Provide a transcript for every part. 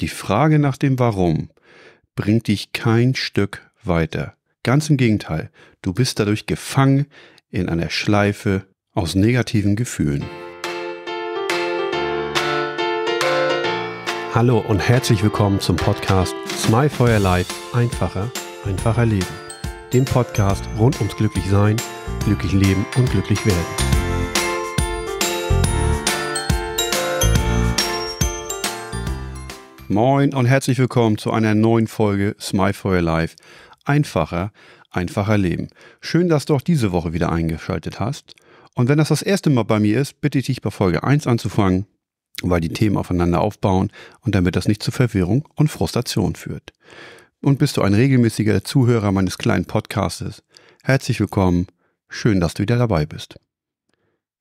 Die Frage nach dem Warum bringt dich kein Stück weiter. Ganz im Gegenteil, du bist dadurch gefangen in einer Schleife aus negativen Gefühlen. Hallo und herzlich willkommen zum Podcast Smile for Your Life einfacher, einfacher Leben. Dem Podcast rund ums Glücklichsein, glücklich leben und glücklich werden. Moin und herzlich willkommen zu einer neuen Folge Smile for Your Life. Einfacher, einfacher Leben. Schön, dass du auch diese Woche wieder eingeschaltet hast. Und wenn das das erste Mal bei mir ist, bitte ich dich bei Folge 1 anzufangen, weil die Themen aufeinander aufbauen und damit das nicht zu Verwirrung und Frustration führt. Und bist du ein regelmäßiger Zuhörer meines kleinen Podcastes? Herzlich willkommen. Schön, dass du wieder dabei bist.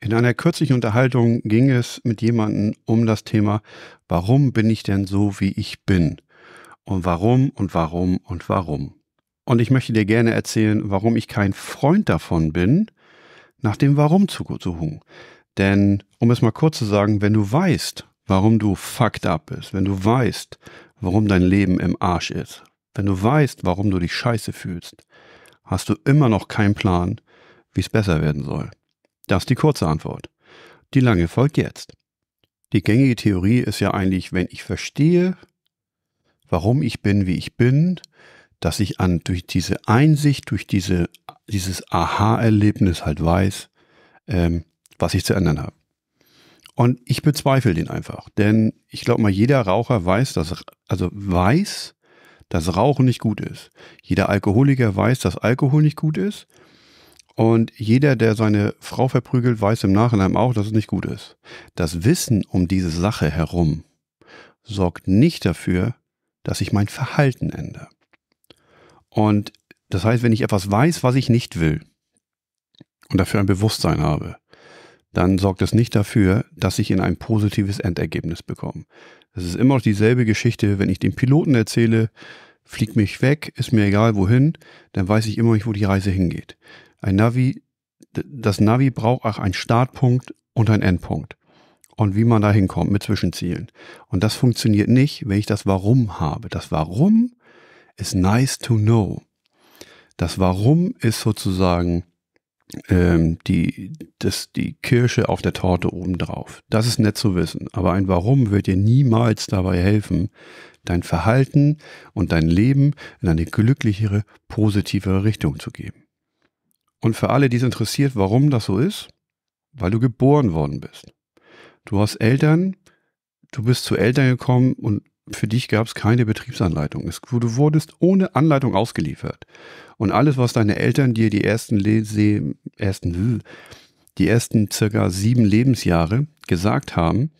In einer kürzlichen Unterhaltung ging es mit jemandem um das Thema, warum bin ich denn so, wie ich bin? Und warum und warum und warum? Und ich möchte dir gerne erzählen, warum ich kein Freund davon bin, nach dem Warum zu suchen. Denn, um es mal kurz zu sagen, wenn du weißt, warum du fucked up bist, wenn du weißt, warum dein Leben im Arsch ist, wenn du weißt, warum du dich scheiße fühlst, hast du immer noch keinen Plan, wie es besser werden soll. Das ist die kurze Antwort. Die lange folgt jetzt. Die gängige Theorie ist ja eigentlich, wenn ich verstehe, warum ich bin, wie ich bin, dass ich an, durch diese Einsicht, durch diese, dieses Aha-Erlebnis halt weiß, ähm, was ich zu ändern habe. Und ich bezweifle den einfach, denn ich glaube mal, jeder Raucher weiß, dass, also weiß, dass Rauchen nicht gut ist. Jeder Alkoholiker weiß, dass Alkohol nicht gut ist. Und jeder, der seine Frau verprügelt, weiß im Nachhinein auch, dass es nicht gut ist. Das Wissen um diese Sache herum sorgt nicht dafür, dass ich mein Verhalten ändere. Und das heißt, wenn ich etwas weiß, was ich nicht will und dafür ein Bewusstsein habe, dann sorgt es nicht dafür, dass ich in ein positives Endergebnis bekomme. Es ist immer noch dieselbe Geschichte, wenn ich dem Piloten erzähle, flieg mich weg, ist mir egal wohin, dann weiß ich immer nicht, wo die Reise hingeht. Ein Navi, das Navi braucht auch einen Startpunkt und einen Endpunkt. Und wie man da hinkommt mit Zwischenzielen. Und das funktioniert nicht, wenn ich das Warum habe. Das Warum ist nice to know. Das Warum ist sozusagen ähm, die, das, die Kirsche auf der Torte obendrauf. Das ist nett zu wissen. Aber ein Warum wird dir niemals dabei helfen, dein Verhalten und dein Leben in eine glücklichere, positivere Richtung zu geben. Und für alle, die es interessiert, warum das so ist, weil du geboren worden bist. Du hast Eltern, du bist zu Eltern gekommen und für dich gab es keine Betriebsanleitung. du wurdest ohne Anleitung ausgeliefert. Und alles, was deine Eltern dir die ersten, Le ersten, äh, die ersten circa sieben Lebensjahre gesagt haben,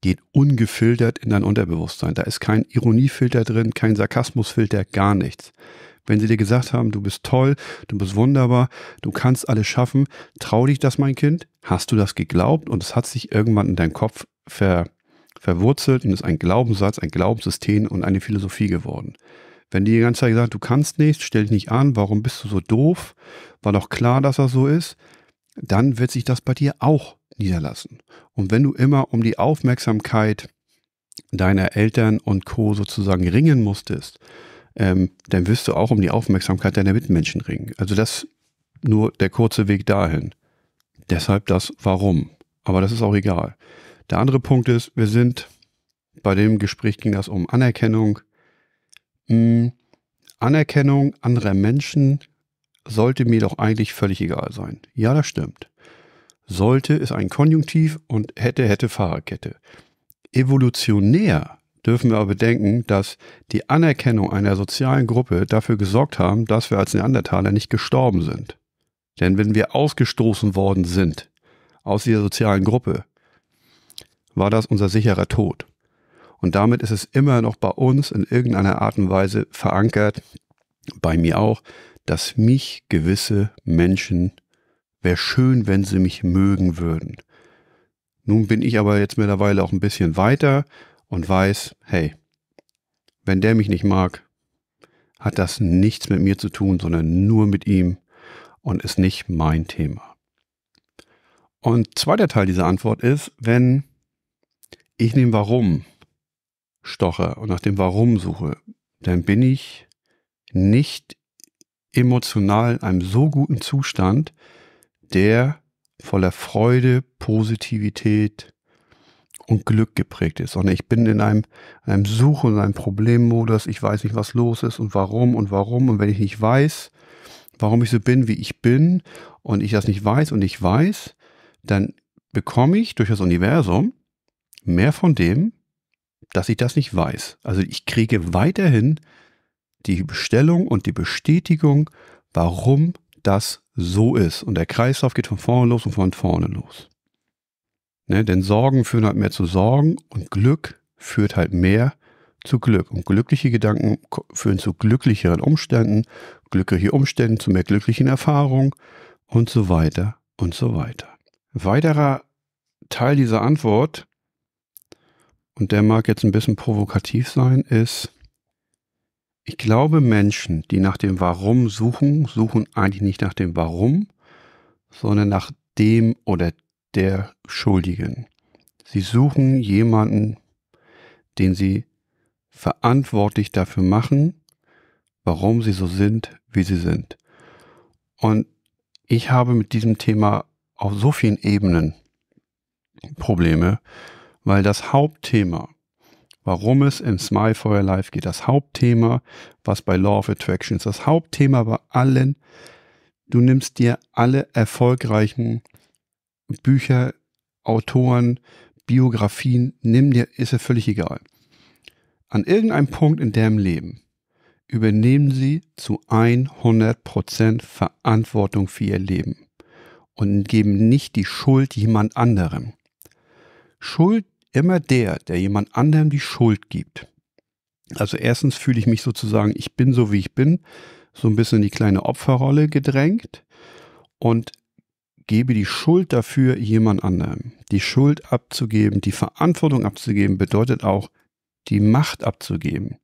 geht ungefiltert in dein Unterbewusstsein. Da ist kein Ironiefilter drin, kein Sarkasmusfilter, gar nichts. Wenn sie dir gesagt haben, du bist toll, du bist wunderbar, du kannst alles schaffen, trau dich das, mein Kind, hast du das geglaubt und es hat sich irgendwann in deinem Kopf ver, verwurzelt und ist ein Glaubenssatz, ein Glaubenssystem und eine Philosophie geworden. Wenn die die ganze Zeit gesagt, du kannst nichts, stell dich nicht an, warum bist du so doof, war doch klar, dass das so ist, dann wird sich das bei dir auch niederlassen. Und wenn du immer um die Aufmerksamkeit deiner Eltern und Co. sozusagen ringen musstest, ähm, dann wirst du auch um die Aufmerksamkeit deiner Mitmenschen ringen. Also das nur der kurze Weg dahin. Deshalb das Warum. Aber das ist auch egal. Der andere Punkt ist, wir sind, bei dem Gespräch ging das um Anerkennung. Hm, Anerkennung anderer Menschen sollte mir doch eigentlich völlig egal sein. Ja, das stimmt. Sollte ist ein Konjunktiv und hätte, hätte Fahrerkette. Evolutionär dürfen wir aber bedenken, dass die Anerkennung einer sozialen Gruppe dafür gesorgt haben, dass wir als Neandertaler nicht gestorben sind. Denn wenn wir ausgestoßen worden sind aus dieser sozialen Gruppe, war das unser sicherer Tod. Und damit ist es immer noch bei uns in irgendeiner Art und Weise verankert, bei mir auch, dass mich gewisse Menschen, wäre schön, wenn sie mich mögen würden. Nun bin ich aber jetzt mittlerweile auch ein bisschen weiter und weiß, hey, wenn der mich nicht mag, hat das nichts mit mir zu tun, sondern nur mit ihm und ist nicht mein Thema. Und zweiter Teil dieser Antwort ist, wenn ich nehme Warum stoche und nach dem Warum suche, dann bin ich nicht emotional in einem so guten Zustand, der voller Freude, Positivität, und Glück geprägt ist, sondern ich bin in einem, einem Such- und einem Problemmodus. Ich weiß nicht, was los ist und warum und warum. Und wenn ich nicht weiß, warum ich so bin, wie ich bin, und ich das nicht weiß und ich weiß, dann bekomme ich durch das Universum mehr von dem, dass ich das nicht weiß. Also ich kriege weiterhin die Bestellung und die Bestätigung, warum das so ist. Und der Kreislauf geht von vorne los und von vorne los. Ne? Denn Sorgen führen halt mehr zu Sorgen und Glück führt halt mehr zu Glück. Und glückliche Gedanken führen zu glücklicheren Umständen, glückliche Umstände zu mehr glücklichen Erfahrungen und so weiter und so weiter. Weiterer Teil dieser Antwort, und der mag jetzt ein bisschen provokativ sein, ist, ich glaube, Menschen, die nach dem Warum suchen, suchen eigentlich nicht nach dem Warum, sondern nach dem oder der Schuldigen. Sie suchen jemanden, den sie verantwortlich dafür machen, warum sie so sind, wie sie sind. Und ich habe mit diesem Thema auf so vielen Ebenen Probleme, weil das Hauptthema, warum es im Smile for Your Life geht, das Hauptthema, was bei Law of Attraction ist, das Hauptthema bei allen, du nimmst dir alle erfolgreichen Bücher, Autoren, Biografien, nimm dir, ist ja völlig egal. An irgendeinem Punkt in deinem Leben übernehmen sie zu 100% Verantwortung für ihr Leben und geben nicht die Schuld jemand anderem. Schuld immer der, der jemand anderem die Schuld gibt. Also erstens fühle ich mich sozusagen, ich bin so wie ich bin, so ein bisschen in die kleine Opferrolle gedrängt und gebe die Schuld dafür jemand anderem. Die Schuld abzugeben, die Verantwortung abzugeben, bedeutet auch, die Macht abzugeben.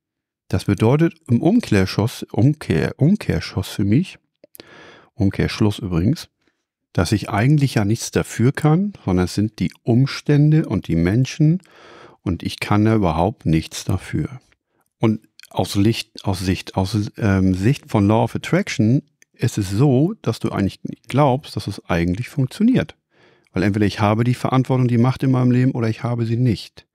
Das bedeutet im Umkehrschluss, Umkehr, Umkehrschluss für mich, Umkehrschluss übrigens, dass ich eigentlich ja nichts dafür kann, sondern es sind die Umstände und die Menschen und ich kann ja überhaupt nichts dafür. Und aus, Licht, aus Sicht, aus ähm, Sicht von Law of Attraction es ist so, dass du eigentlich glaubst, dass es eigentlich funktioniert. Weil entweder ich habe die Verantwortung, die Macht in meinem Leben oder ich habe sie nicht.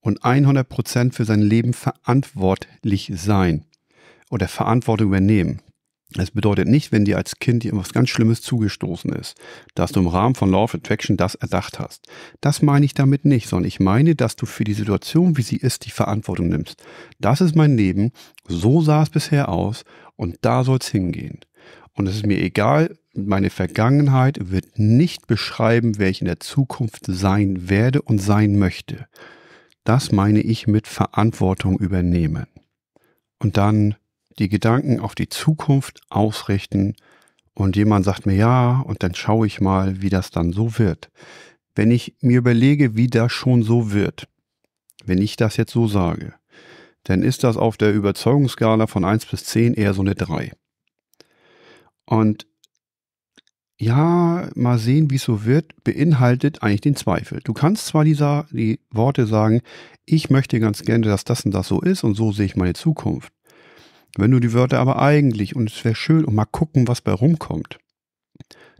Und 100% für sein Leben verantwortlich sein oder Verantwortung übernehmen. Es bedeutet nicht, wenn dir als Kind irgendwas ganz Schlimmes zugestoßen ist, dass du im Rahmen von Law of Attraction das erdacht hast. Das meine ich damit nicht, sondern ich meine, dass du für die Situation, wie sie ist, die Verantwortung nimmst. Das ist mein Leben, so sah es bisher aus und da soll es hingehen. Und es ist mir egal, meine Vergangenheit wird nicht beschreiben, wer ich in der Zukunft sein werde und sein möchte. Das meine ich mit Verantwortung übernehmen. Und dann die Gedanken auf die Zukunft ausrichten und jemand sagt mir ja und dann schaue ich mal, wie das dann so wird. Wenn ich mir überlege, wie das schon so wird, wenn ich das jetzt so sage, dann ist das auf der Überzeugungsskala von 1 bis 10 eher so eine 3. Und ja, mal sehen, wie es so wird, beinhaltet eigentlich den Zweifel. Du kannst zwar dieser, die Worte sagen, ich möchte ganz gerne, dass das und das so ist und so sehe ich meine Zukunft. Wenn du die Wörter aber eigentlich und es wäre schön und mal gucken, was bei rumkommt,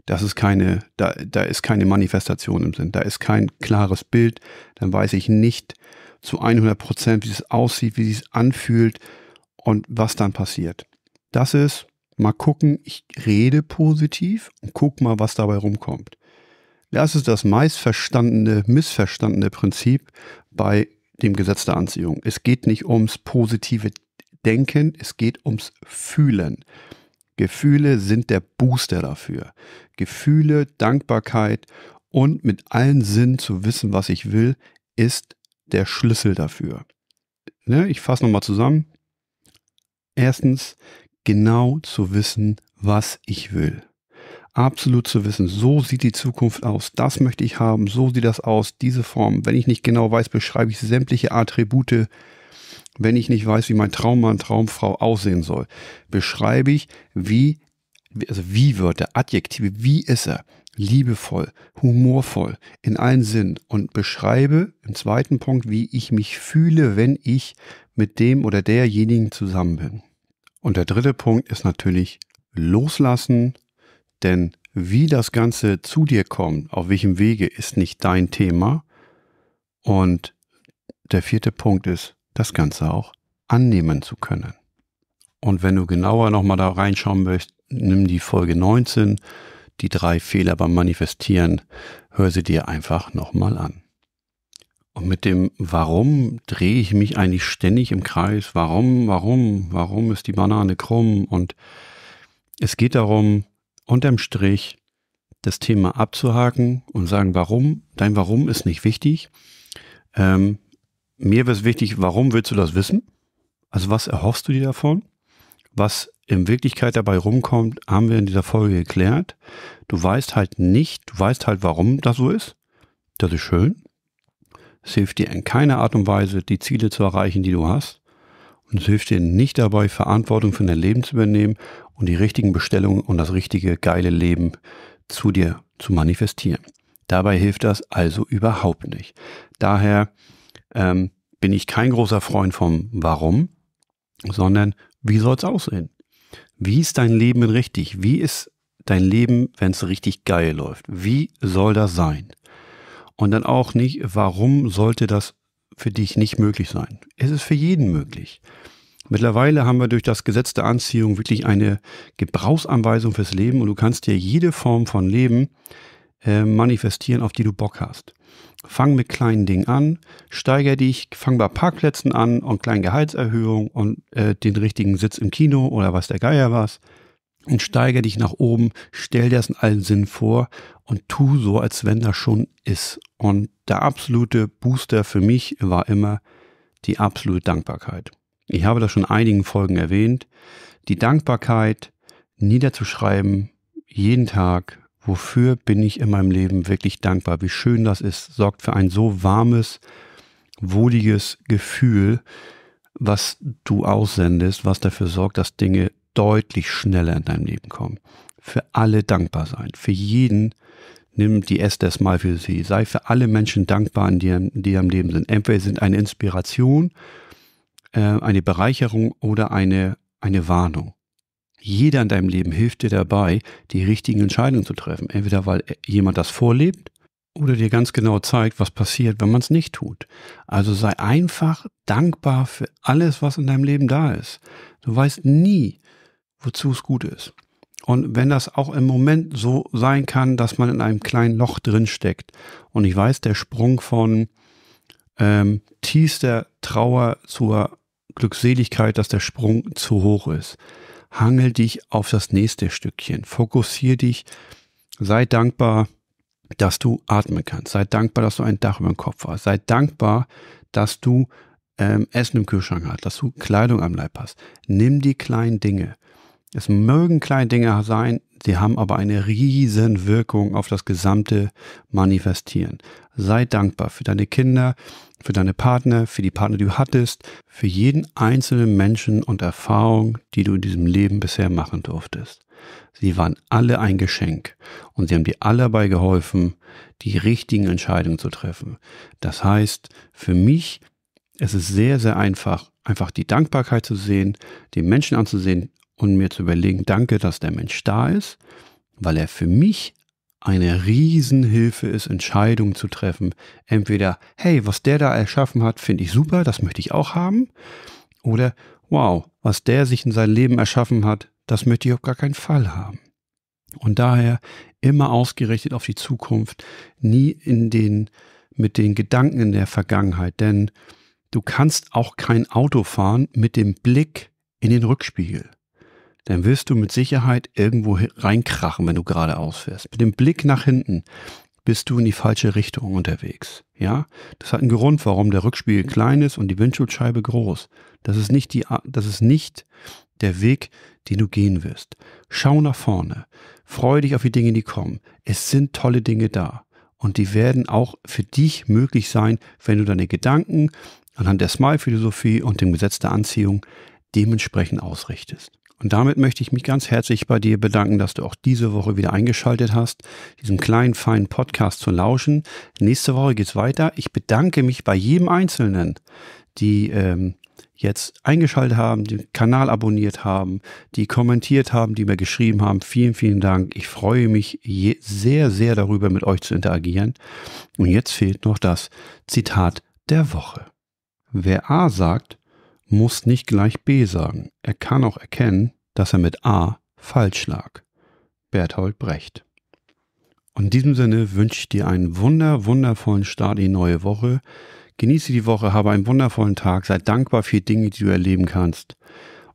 das ist keine, da, da ist keine Manifestation im Sinn, da ist kein klares Bild, dann weiß ich nicht zu 100 Prozent, wie es aussieht, wie es anfühlt und was dann passiert. Das ist mal gucken, ich rede positiv und guck mal, was dabei rumkommt. Das ist das meistverstandene, missverstandene Prinzip bei dem Gesetz der Anziehung. Es geht nicht ums positive Denken, es geht ums Fühlen. Gefühle sind der Booster dafür. Gefühle, Dankbarkeit und mit allen Sinnen zu wissen, was ich will, ist der Schlüssel dafür. Ne, ich fasse nochmal zusammen. Erstens, genau zu wissen, was ich will. Absolut zu wissen, so sieht die Zukunft aus, das möchte ich haben, so sieht das aus, diese Form. Wenn ich nicht genau weiß, beschreibe ich sämtliche Attribute. Wenn ich nicht weiß, wie mein Traummann, Traumfrau aussehen soll, beschreibe ich, wie, also wie Wörter, Adjektive, wie ist er? liebevoll, humorvoll in allen Sinn und beschreibe im zweiten Punkt, wie ich mich fühle, wenn ich mit dem oder derjenigen zusammen bin. Und der dritte Punkt ist natürlich loslassen, denn wie das Ganze zu dir kommt, auf welchem Wege, ist nicht dein Thema. Und der vierte Punkt ist, das Ganze auch annehmen zu können. Und wenn du genauer nochmal da reinschauen möchtest, nimm die Folge 19, die drei Fehler beim Manifestieren, hör sie dir einfach nochmal an. Und mit dem Warum drehe ich mich eigentlich ständig im Kreis. Warum, warum, warum ist die Banane krumm? Und es geht darum, unterm Strich das Thema abzuhaken und sagen, warum, dein Warum ist nicht wichtig. Ähm, mir wäre es wichtig, warum willst du das wissen? Also was erhoffst du dir davon? Was in Wirklichkeit dabei rumkommt, haben wir in dieser Folge geklärt. Du weißt halt nicht, du weißt halt, warum das so ist. Das ist schön. Es hilft dir in keiner Art und Weise, die Ziele zu erreichen, die du hast. Und es hilft dir nicht dabei, Verantwortung für dein Leben zu übernehmen und die richtigen Bestellungen und das richtige geile Leben zu dir zu manifestieren. Dabei hilft das also überhaupt nicht. Daher ähm, bin ich kein großer Freund vom Warum, sondern wie soll es aussehen? Wie ist dein Leben richtig? Wie ist dein Leben, wenn es richtig geil läuft? Wie soll das sein? Und dann auch nicht, warum sollte das für dich nicht möglich sein? Es ist für jeden möglich. Mittlerweile haben wir durch das Gesetz der Anziehung wirklich eine Gebrauchsanweisung fürs Leben und du kannst dir jede Form von Leben äh, manifestieren, auf die du Bock hast. Fang mit kleinen Dingen an, steiger dich, fang bei Parkplätzen an und kleinen Gehaltserhöhungen und äh, den richtigen Sitz im Kino oder was der Geier was und steigere dich nach oben, stell dir das in allen Sinn vor und tu so, als wenn das schon ist. Und der absolute Booster für mich war immer die absolute Dankbarkeit. Ich habe das schon in einigen Folgen erwähnt. Die Dankbarkeit niederzuschreiben, jeden Tag, wofür bin ich in meinem Leben wirklich dankbar, wie schön das ist, sorgt für ein so warmes, wohliges Gefühl, was du aussendest, was dafür sorgt, dass Dinge deutlich schneller in deinem Leben kommen für alle dankbar sein. Für jeden nimm die Estes mal für sie. Sei für alle Menschen dankbar, die, die am Leben sind. Entweder sind eine Inspiration, äh, eine Bereicherung oder eine, eine Warnung. Jeder in deinem Leben hilft dir dabei, die richtigen Entscheidungen zu treffen. Entweder weil jemand das vorlebt oder dir ganz genau zeigt, was passiert, wenn man es nicht tut. Also sei einfach dankbar für alles, was in deinem Leben da ist. Du weißt nie, wozu es gut ist. Und wenn das auch im Moment so sein kann, dass man in einem kleinen Loch drin steckt. Und ich weiß, der Sprung von ähm, tiefster Trauer zur Glückseligkeit, dass der Sprung zu hoch ist. Hangel dich auf das nächste Stückchen. Fokussiere dich. Sei dankbar, dass du atmen kannst. Sei dankbar, dass du ein Dach über dem Kopf hast. Sei dankbar, dass du ähm, Essen im Kühlschrank hast, dass du Kleidung am Leib hast. Nimm die kleinen Dinge. Es mögen kleine Dinge sein, sie haben aber eine riesen Wirkung auf das gesamte Manifestieren. Sei dankbar für deine Kinder, für deine Partner, für die Partner, die du hattest, für jeden einzelnen Menschen und Erfahrung, die du in diesem Leben bisher machen durftest. Sie waren alle ein Geschenk und sie haben dir alle dabei geholfen, die richtigen Entscheidungen zu treffen. Das heißt, für mich es ist sehr, sehr einfach, einfach die Dankbarkeit zu sehen, den Menschen anzusehen, und mir zu überlegen, danke, dass der Mensch da ist, weil er für mich eine Riesenhilfe ist, Entscheidungen zu treffen. Entweder, hey, was der da erschaffen hat, finde ich super, das möchte ich auch haben. Oder, wow, was der sich in seinem Leben erschaffen hat, das möchte ich auf gar keinen Fall haben. Und daher immer ausgerichtet auf die Zukunft, nie in den, mit den Gedanken in der Vergangenheit, denn du kannst auch kein Auto fahren mit dem Blick in den Rückspiegel dann wirst du mit Sicherheit irgendwo reinkrachen, wenn du geradeaus fährst. Mit dem Blick nach hinten bist du in die falsche Richtung unterwegs. Ja, das hat einen Grund, warum der Rückspiegel klein ist und die Windschutzscheibe groß. Das ist nicht die, das ist nicht der Weg, den du gehen wirst. Schau nach vorne. Freue dich auf die Dinge, die kommen. Es sind tolle Dinge da. Und die werden auch für dich möglich sein, wenn du deine Gedanken anhand der Smile-Philosophie und dem Gesetz der Anziehung dementsprechend ausrichtest. Und damit möchte ich mich ganz herzlich bei dir bedanken, dass du auch diese Woche wieder eingeschaltet hast, diesem kleinen, feinen Podcast zu lauschen. Nächste Woche geht's weiter. Ich bedanke mich bei jedem Einzelnen, die ähm, jetzt eingeschaltet haben, den Kanal abonniert haben, die kommentiert haben, die mir geschrieben haben. Vielen, vielen Dank. Ich freue mich sehr, sehr darüber, mit euch zu interagieren. Und jetzt fehlt noch das Zitat der Woche. Wer A sagt, muss nicht gleich B sagen. Er kann auch erkennen, dass er mit A falsch lag. Berthold Brecht. Und in diesem Sinne wünsche ich dir einen wunder, wundervollen Start in die neue Woche. Genieße die Woche, habe einen wundervollen Tag, sei dankbar für Dinge, die du erleben kannst.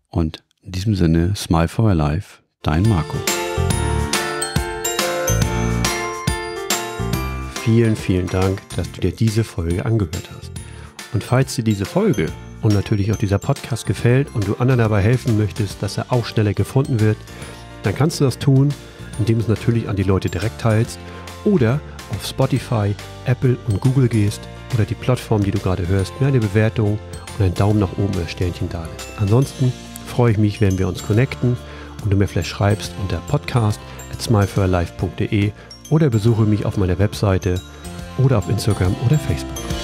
Und in diesem Sinne, Smile for Your Life, dein Marco. Vielen, vielen Dank, dass du dir diese Folge angehört hast. Und falls dir diese Folge und natürlich auch dieser Podcast gefällt und du anderen dabei helfen möchtest, dass er auch schneller gefunden wird, dann kannst du das tun, indem du es natürlich an die Leute direkt teilst oder auf Spotify, Apple und Google gehst oder die Plattform, die du gerade hörst, mir eine Bewertung und einen Daumen nach oben oder Sternchen da lässt. Ansonsten freue ich mich, wenn wir uns connecten und du mir vielleicht schreibst unter podcast at smilefirlife.de oder besuche mich auf meiner Webseite oder auf Instagram oder Facebook.